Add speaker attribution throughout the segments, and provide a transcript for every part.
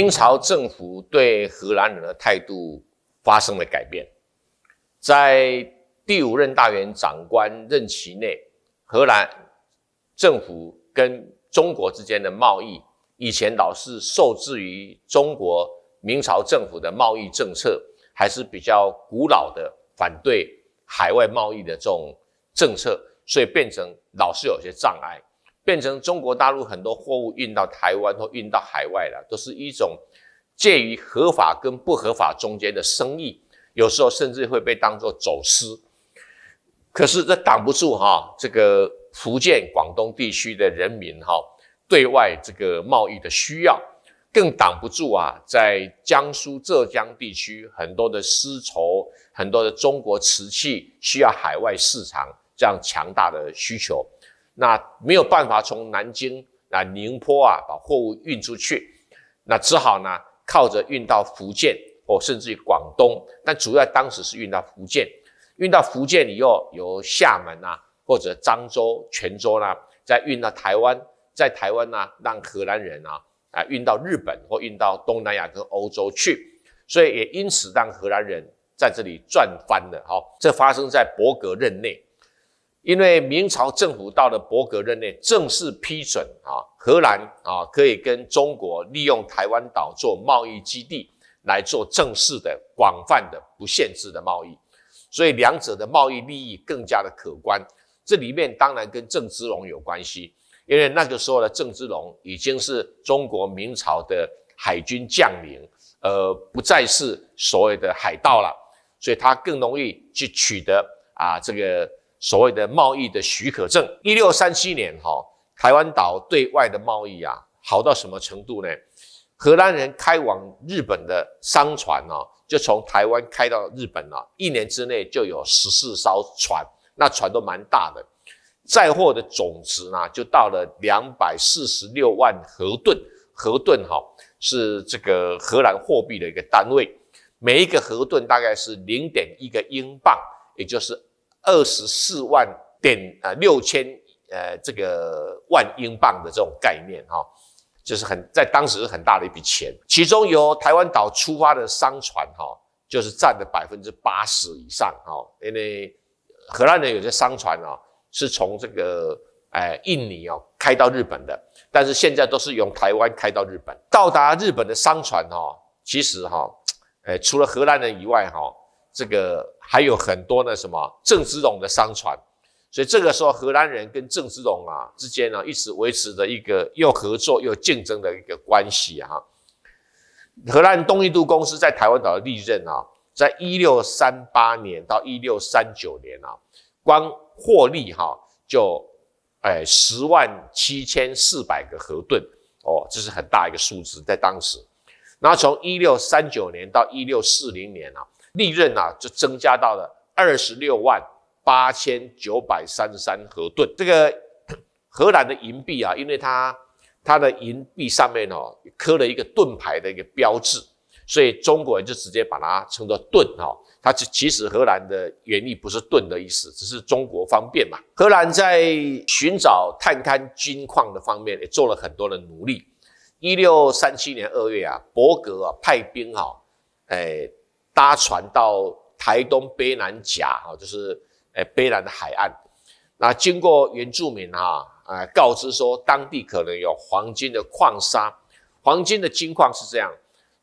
Speaker 1: 明朝政府对荷兰人的态度发生了改变，在第五任大员长官任期内，荷兰政府跟中国之间的贸易以前老是受制于中国明朝政府的贸易政策，还是比较古老的反对海外贸易的这种政策，所以变成老是有些障碍。变成中国大陆很多货物运到台湾或运到海外了，都是一种介于合法跟不合法中间的生意，有时候甚至会被当作走私。可是这挡不住哈，这个福建、广东地区的人民哈，对外这个贸易的需要，更挡不住啊，在江苏、浙江地区很多的丝绸、很多的中国瓷器需要海外市场这样强大的需求。那没有办法从南京啊、宁波啊把货物运出去，那只好呢靠着运到福建哦，甚至于广东，但主要当时是运到福建，运到福建以后，由厦门啊或者漳州、泉州啦，再运到台湾，在台湾呢让荷兰人啊啊运到日本或运到东南亚跟欧洲去，所以也因此让荷兰人在这里赚翻了。哦，这发生在伯格任内。因为明朝政府到了伯格任内正式批准啊，荷兰啊可以跟中国利用台湾岛做贸易基地来做正式的广泛的不限制的贸易，所以两者的贸易利益更加的可观。这里面当然跟郑芝龙有关系，因为那个时候的郑芝龙已经是中国明朝的海军将领，呃，不再是所谓的海盗了，所以他更容易去取得啊这个。所谓的贸易的许可证，一六三七年哈，台湾岛对外的贸易啊，好到什么程度呢？荷兰人开往日本的商船哦，就从台湾开到日本了，一年之内就有十四艘船，那船都蛮大的，载货的总值呢，就到了两百四十六万荷吨，河吨哈是这个荷兰货币的一个单位，每一个河吨大概是零点一个英镑，也就是。二十四万点啊，六千呃，这个万英镑的这种概念哈，就是很在当时很大的一笔钱。其中由台湾岛出发的商船哈，就是占了百分之八十以上哈，因为荷兰人有些商船啊，是从这个呃印尼哦开到日本的，但是现在都是用台湾开到日本。到达日本的商船哈，其实哈，呃除了荷兰人以外哈。这个还有很多呢，什么郑芝龙的商船，所以这个时候荷兰人跟郑芝龙啊之间呢，一直维持着一个又合作又竞争的一个关系啊。荷兰东印度公司在台湾岛的利润啊，在一六三八年到一六三九年啊，光获利哈就哎十万七千四百个荷盾哦，这是很大一个数字在当时。然后从一六三九年到一六四零年啊。利润啊，就增加到了二十六万八千九百三十三荷盾。这个 荷兰的银币啊，因为它它的银币上面哦刻了一个盾牌的一个标志，所以中国人就直接把它称作盾哈。它其实荷兰的原意不是盾的意思，只是中国方便嘛。荷兰在寻找探勘金矿的方面也做了很多的努力。一六三七年二月啊，伯格啊派兵哈，哎。搭船到台东卑南甲啊，就是呃卑南的海岸。那经过原住民啊，呃告知说当地可能有黄金的矿沙，黄金的金矿是这样，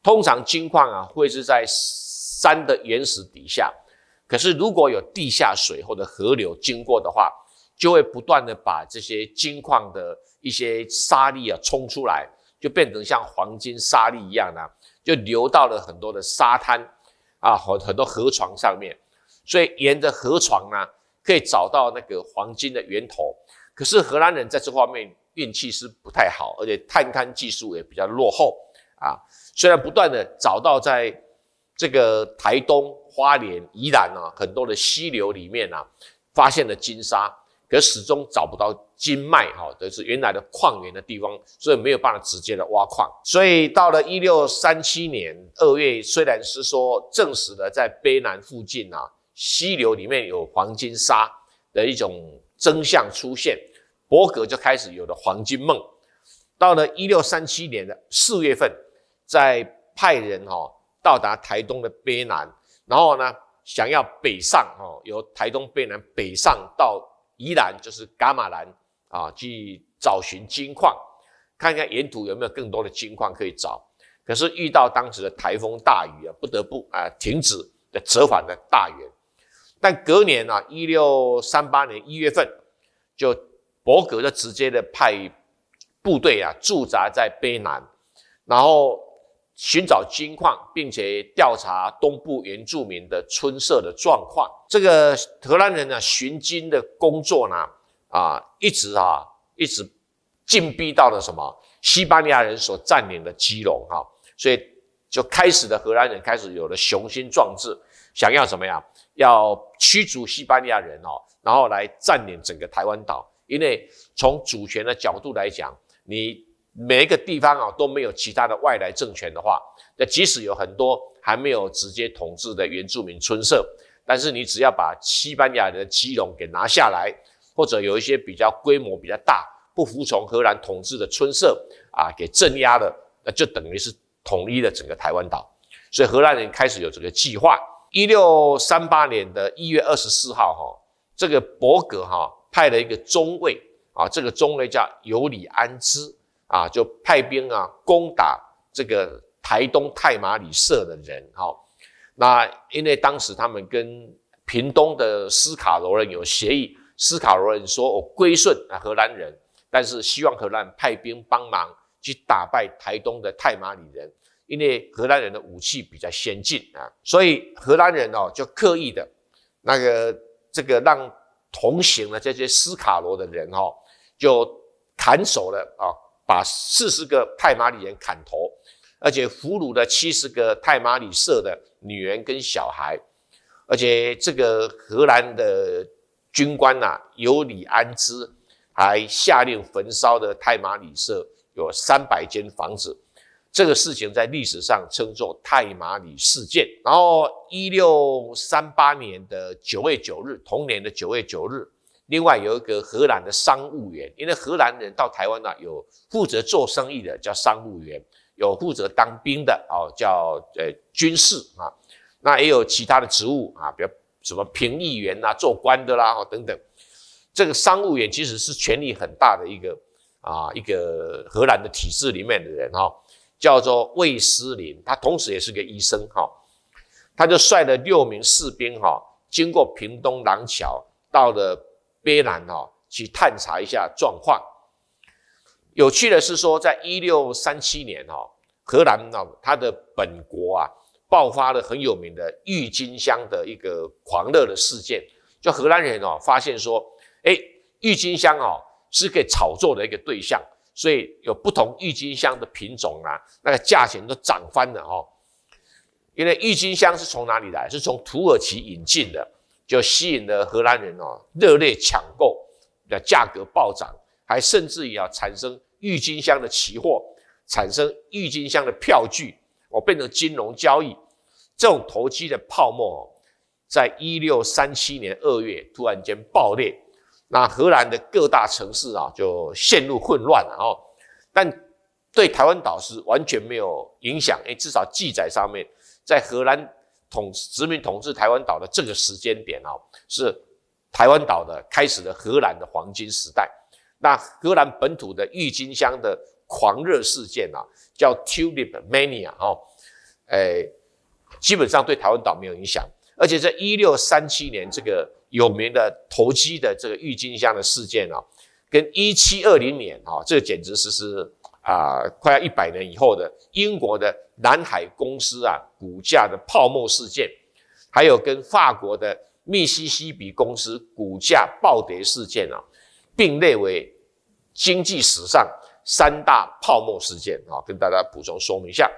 Speaker 1: 通常金矿啊会是在山的岩石底下，可是如果有地下水或者河流经过的话，就会不断的把这些金矿的一些沙粒啊冲出来，就变成像黄金沙粒一样啊，就流到了很多的沙滩。啊，很很多河床上面，所以沿着河床呢，可以找到那个黄金的源头。可是荷兰人在这方面运气是不太好，而且探勘技术也比较落后啊。虽然不断的找到在这个台东、花莲、宜兰啊很多的溪流里面啊，发现了金沙。也始终找不到金脉，哈，都是原来的矿源的地方，所以没有办法直接的挖矿。所以到了一六三七年二月，虽然是说证实了在卑南附近啊溪流里面有黄金沙的一种真相出现，伯格就开始有了黄金梦。到了一六三七年的四月份，在派人哈到达台东的卑南，然后呢想要北上，哈，由台东卑南北上到。依兰就是伽马兰啊，去找寻金矿，看看沿途有没有更多的金矿可以找。可是遇到当时的台风大雨啊，不得不啊停止的折返的大员。但隔年啊，一六三八年一月份，就伯格就直接的派部队啊驻扎在卑南，然后。寻找金矿，并且调查东部原住民的村社的状况。这个荷兰人呢，寻金的工作呢，啊，一直啊，一直进逼到了什么？西班牙人所占领的基隆哈，所以就开始的荷兰人开始有了雄心壮志，想要什么呀？要驱逐西班牙人哦，然后来占领整个台湾岛。因为从主权的角度来讲，你。每一个地方啊都没有其他的外来政权的话，那即使有很多还没有直接统治的原住民村社，但是你只要把西班牙的基隆给拿下来，或者有一些比较规模比较大、不服从荷兰统治的村社啊，给镇压了，那就等于是统一了整个台湾岛。所以荷兰人开始有这个计划。一六三八年的一月二十四号，哈，这个伯格哈派了一个中尉啊，这个中尉叫尤里安兹。啊，就派兵啊，攻打这个台东泰马里社的人。哦。那因为当时他们跟屏东的斯卡罗人有协议，斯卡罗人说：“我归顺啊，荷兰人，但是希望荷兰派兵帮忙去打败台东的泰马里人，因为荷兰人的武器比较先进啊。”所以荷兰人哦，就刻意的，那个这个让同行的这些斯卡罗的人哦，就砍手了啊。把四十个泰马里人砍头，而且俘虏了七十个泰马里社的女人跟小孩，而且这个荷兰的军官呐尤里安兹还下令焚烧的泰马里社有三百间房子，这个事情在历史上称作泰马里事件。然后一六三八年的九月九日，同年的九月九日。另外有一个荷兰的商务员，因为荷兰人到台湾呢，有负责做生意的叫商务员，有负责当兵的哦，叫呃军事啊，那也有其他的职务啊，比如什么评议员啊、做官的啦等等。这个商务员其实是权力很大的一个啊，一个荷兰的体制里面的人哈，叫做魏斯林，他同时也是个医生哈，他就率了六名士兵哈，经过屏东廊桥到了。北兰哦，去探查一下状况。有趣的是说，在一六三七年哦，荷兰哦，它的本国啊，爆发了很有名的郁金香的一个狂热的事件。就荷兰人哦，发现说，哎，郁金香哦，是可以炒作的一个对象，所以有不同郁金香的品种啊，那个价钱都涨翻了哦。因为郁金香是从哪里来？是从土耳其引进的。就吸引了荷兰人哦，热烈抢购，那价格暴涨，还甚至于啊产生郁金香的期货，产生郁金香的票据，哦变成金融交易，这种投机的泡沫，在一六三七年二月突然间爆裂，那荷兰的各大城市啊就陷入混乱了哦，但对台湾岛是完全没有影响，哎至少记载上面在荷兰。统殖民统治台湾岛的这个时间点啊，是台湾岛的开始的荷兰的黄金时代。那荷兰本土的郁金香的狂热事件啊，叫 Tulip Mania 哈，诶，基本上对台湾岛没有影响。而且在一六三七年这个有名的投机的这个郁金香的事件啊，跟一七二零年啊，这个简直是是。啊，快要一百年以后的英国的南海公司啊，股价的泡沫事件，还有跟法国的密西西比公司股价暴跌事件啊，并列为经济史上三大泡沫事件啊。跟大家补充说明一下，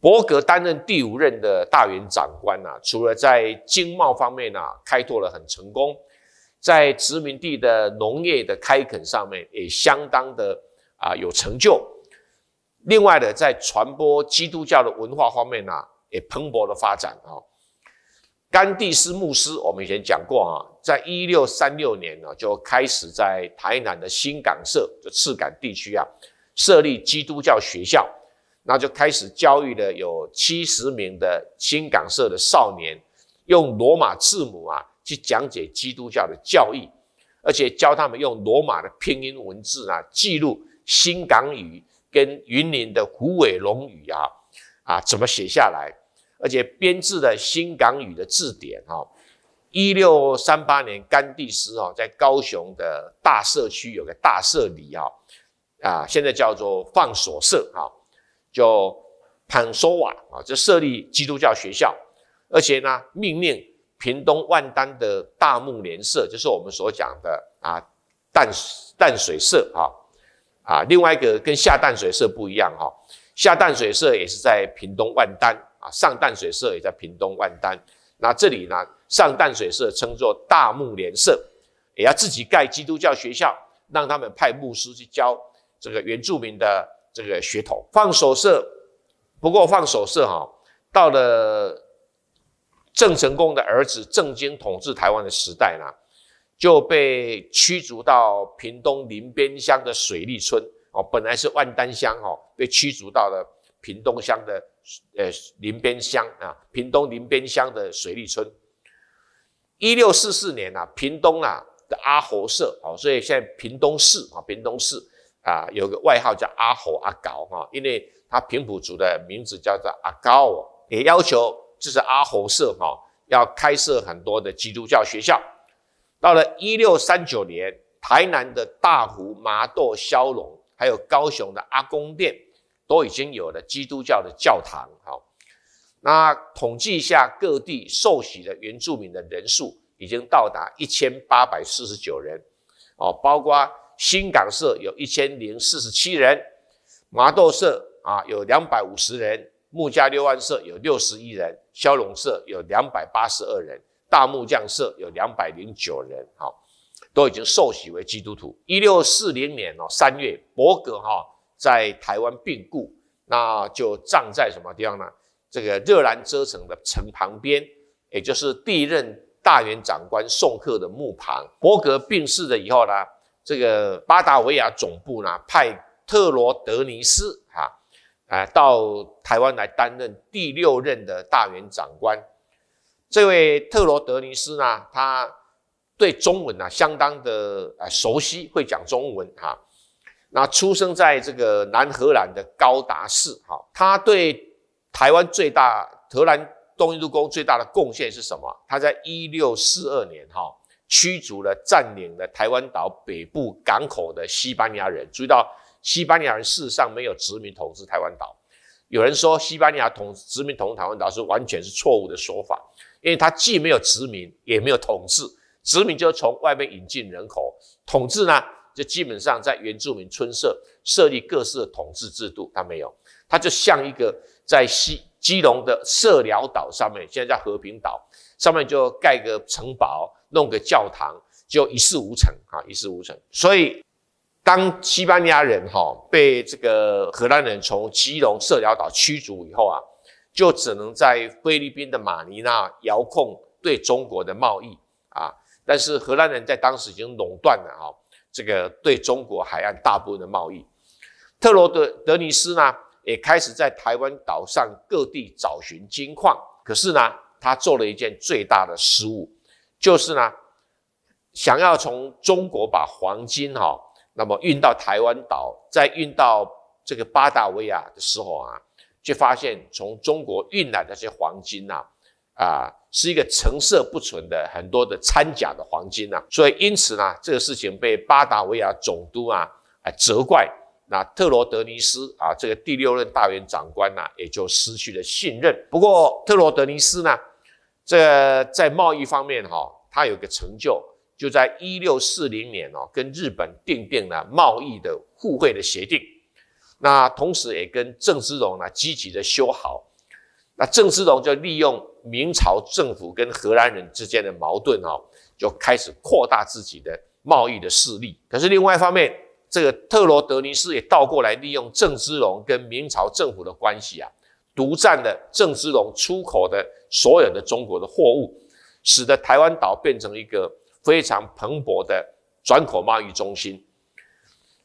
Speaker 1: 伯格担任第五任的大元长官啊，除了在经贸方面啊开拓了很成功，在殖民地的农业的开垦上面也相当的。啊，有成就。另外呢，在传播基督教的文化方面呢，也蓬勃的发展啊。甘地斯牧师，我们以前讲过啊，在一六三六年呢，就开始在台南的新港社，就赤港地区啊，设立基督教学校，那就开始教育的有七十名的新港社的少年，用罗马字母啊，去讲解基督教的教义，而且教他们用罗马的拼音文字啊，记录。新港语跟云林的虎尾龙语啊啊，怎么写下来？而且编制了新港语的字典啊。一六三八年，甘地斯啊，在高雄的大社区有个大社里啊啊，现在叫做放所社啊，叫潘索瓦啊，就设立基督教学校，而且呢，命令屏东万丹的大木莲社，就是我们所讲的啊淡淡水社啊。啊，另外一个跟下淡水社不一样哈，下淡水社也是在屏东万丹啊，上淡水社也在屏东万丹。那这里呢，上淡水社称作大牧连社，也要自己盖基督教学校，让他们派牧师去教这个原住民的这个学童。放手社，不过放手社哈，到了郑成功的儿子郑经统治台湾的时代呢。就被驱逐到屏东林边乡的水利村哦，本来是万丹乡哦，被驱逐到了屏东乡的呃林边乡啊，屏东林边乡的水利村。一六四四年啊，屏东啊的阿侯社哦，所以现在屏东市啊，屏东市啊有个外号叫阿侯阿高哈，因为他平埔族的名字叫做阿高哦，也要求就是阿侯社哈要开设很多的基督教学校。到了一六三九年，台南的大湖、麻豆、消龙，还有高雄的阿公殿，都已经有了基督教的教堂。好，那统计一下各地受洗的原住民的人数，已经到达一千八百四十九人。哦，包括新港社有一千零四十七人，麻豆社啊有两百五十人，穆家六万社有六十一人，消龙社有两百八十二人。大木匠社有两百零九人，哈，都已经受洗为基督徒。一六四零年哦，三月，伯格哈在台湾病故，那就葬在什么地方呢？这个热兰遮城的城旁边，也就是第一任大元长官宋克的墓旁。伯格病逝了以后呢，这个巴达维亚总部呢派特罗德尼斯哈，啊，到台湾来担任第六任的大元长官。这位特罗德尼斯呢，他对中文呢相当的啊熟悉，会讲中文哈。那出生在这个南荷兰的高达市哈，他对台湾最大荷兰东印度公最大的贡献是什么？他在一六四二年哈驱逐了占领了台湾岛北部港口的西班牙人。注意到西班牙人事实上没有殖民统治台湾岛，有人说西班牙同殖民统治台湾岛是完全是错误的说法。因为他既没有殖民，也没有统治。殖民就从外面引进人口，统治呢，就基本上在原住民村社设立各式的统治制度，他没有。他就像一个在西基隆的社寮岛上面，现在叫和平岛上面，就盖个城堡，弄个教堂，就一事无成啊，一事无成。所以，当西班牙人哈被这个荷兰人从基隆社寮岛驱逐以后啊。就只能在菲律宾的马尼拉遥控对中国的贸易啊，但是荷兰人在当时已经垄断了啊，这个对中国海岸大部分的贸易。特罗德德尼斯呢，也开始在台湾岛上各地找寻金矿，可是呢，他做了一件最大的失误，就是呢，想要从中国把黄金哈，那么运到台湾岛，再运到这个巴达维亚的时候啊。就发现从中国运来的那些黄金呐，啊，是一个成色不纯的很多的掺假的黄金呐，所以因此呢，这个事情被巴达维亚总督啊啊责怪，那特罗德尼斯啊这个第六任大员长官呐也就失去了信任。不过特罗德尼斯呢，这在贸易方面哈，他有个成就，就在一六四零年哦，跟日本订定了贸易的互惠的协定。那同时也跟郑芝龙呢积极的修好，那郑芝龙就利用明朝政府跟荷兰人之间的矛盾哦，就开始扩大自己的贸易的势力。可是另外一方面，这个特罗德尼斯也倒过来利用郑芝龙跟明朝政府的关系啊，独占了郑芝龙出口的所有的中国的货物，使得台湾岛变成一个非常蓬勃的转口贸易中心。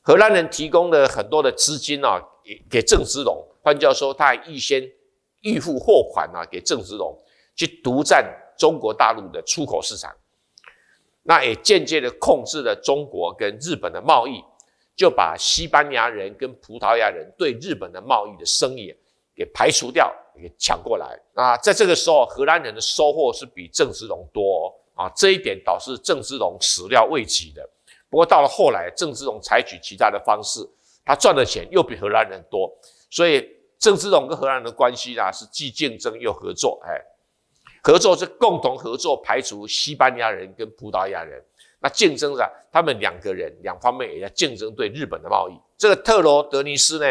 Speaker 1: 荷兰人提供的很多的资金啊，给郑芝龙，换句话说，他还预先预付货款啊，给郑芝龙去独占中国大陆的出口市场，那也间接的控制了中国跟日本的贸易，就把西班牙人跟葡萄牙人对日本的贸易的生意给排除掉，给抢过来。啊，在这个时候，荷兰人的收获是比郑芝龙多啊，这一点导致郑芝龙始料未及的。不过到了后来，郑芝龙采取其他的方式，他赚的钱又比荷兰人多，所以郑芝龙跟荷兰人的关系呢是既竞争又合作。哎，合作是共同合作，排除西班牙人跟葡萄牙人。那竞争呢？他们两个人两方面也在竞争对日本的贸易。这个特罗德尼斯呢，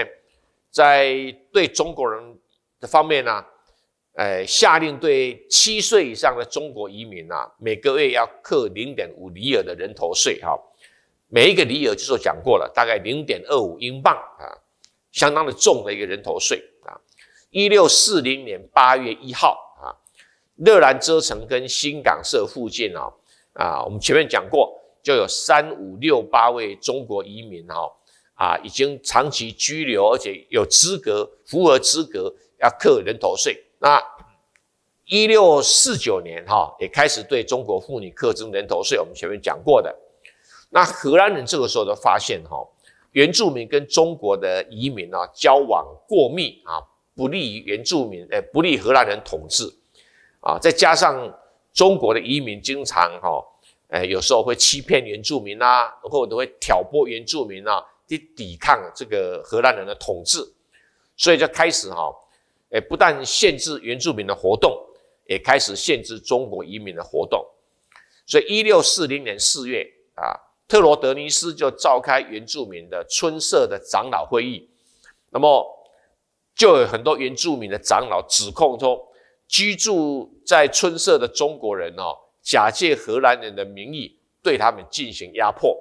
Speaker 1: 在对中国人的方面呢，哎，下令对七岁以上的中国移民啊，每个月要扣零点五里尔的人头税。哈。每一个里尔就说讲过了，大概零点二五英镑啊，相当的重的一个人头税啊。一六四零年八月一号啊，热兰遮城跟新港社附近哦啊，我们前面讲过，就有三五六八位中国移民哈啊，已经长期居留，而且有资格符合资格要克人头税。那一六四九年哈也开始对中国妇女课征人头税，我们前面讲过的。那荷兰人这个时候就发现哈，原住民跟中国的移民啊交往过密啊，不利于原住民，哎，不利于荷兰人统治，啊，再加上中国的移民经常哈，哎，有时候会欺骗原住民啊，或者会挑拨原住民啊去抵抗这个荷兰人的统治，所以就开始哈，哎，不但限制原住民的活动，也开始限制中国移民的活动，所以一六四零年四月啊。特罗德尼斯就召开原住民的村社的长老会议，那么就有很多原住民的长老指控说，居住在村社的中国人哦，假借荷兰人的名义对他们进行压迫。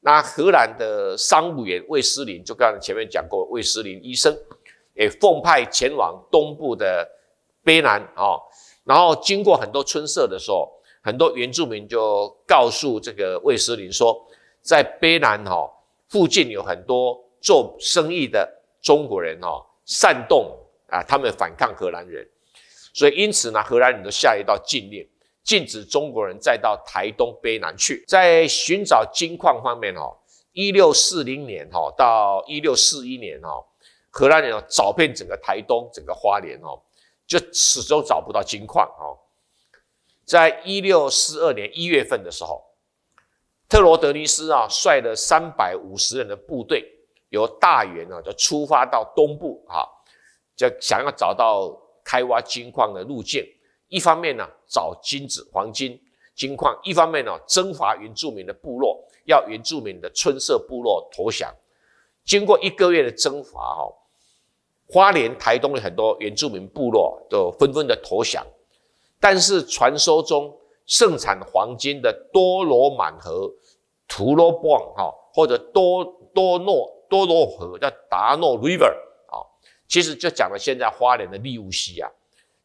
Speaker 1: 那荷兰的商务员魏斯林就刚才前面讲过，魏斯林医生也奉派前往东部的卑南啊，然后经过很多村社的时候。很多原住民就告诉这个卫斯林说，在卑南哈附近有很多做生意的中国人哈煽动啊，他们反抗荷兰人，所以因此呢，荷兰人都下一道禁令，禁止中国人再到台东卑南去。在寻找金矿方面哦，一六四零年哈到一六四一年哈，荷兰人找遍整个台东，整个花莲哦，就始终找不到金矿哦。在一六四二年一月份的时候，特罗德尼斯啊率了三百五十人的部队，由大员啊就出发到东部啊，就想要找到开挖金矿的路径。一方面呢找金子、黄金、金矿；一方面呢征伐原住民的部落，要原住民的村社部落投降。经过一个月的征伐，哦，花莲、台东的很多原住民部落都纷纷的投降。但是传说中盛产黄金的多罗满河、图罗邦哈，或者多多诺多罗河叫达诺 River 啊，其实就讲了现在花莲的利乌溪啊，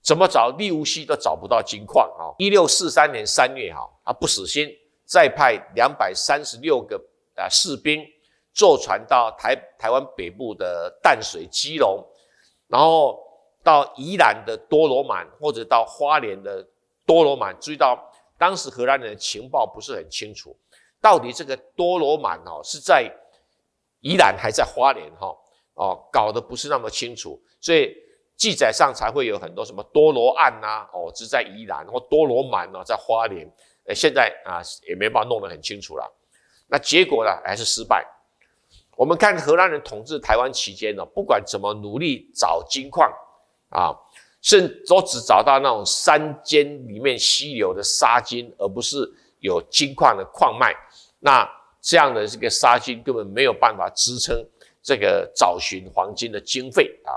Speaker 1: 怎么找利乌溪都找不到金矿啊。一六四三年三月哈，他不死心，再派两百三十六个啊士兵坐船到台台湾北部的淡水基隆，然后。到宜兰的多罗满，或者到花莲的多罗满，注意到当时荷兰人的情报不是很清楚，到底这个多罗满哦是在宜兰还是在花莲哈？哦，搞得不是那么清楚，所以记载上才会有很多什么多罗案呐，哦，是在宜兰，或多罗满呢在花莲，呃，现在啊也没办法弄得很清楚了。那结果呢还是失败。我们看荷兰人统治台湾期间呢，不管怎么努力找金矿。啊，甚都只找到那种山间里面溪流的沙金，而不是有金矿的矿脉。那这样的这个沙金根本没有办法支撑这个找寻黄金的经费啊。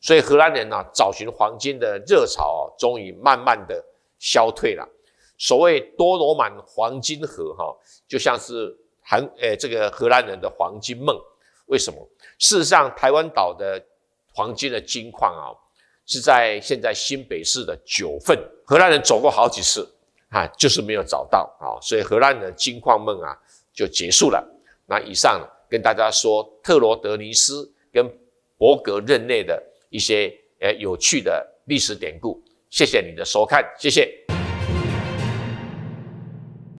Speaker 1: 所以荷兰人呢，找寻黄金的热潮啊，终于慢慢的消退了。所谓多罗满黄金河，哈，就像是很诶这个荷兰人的黄金梦。为什么？事实上，台湾岛的。黄金的金矿啊，是在现在新北市的九份，荷兰人走过好几次啊，就是没有找到啊，所以荷兰的金矿梦啊就结束了。那以上跟大家说特罗德尼斯跟伯格任内的一些呃有趣的历史典故，谢谢你的收看，谢谢。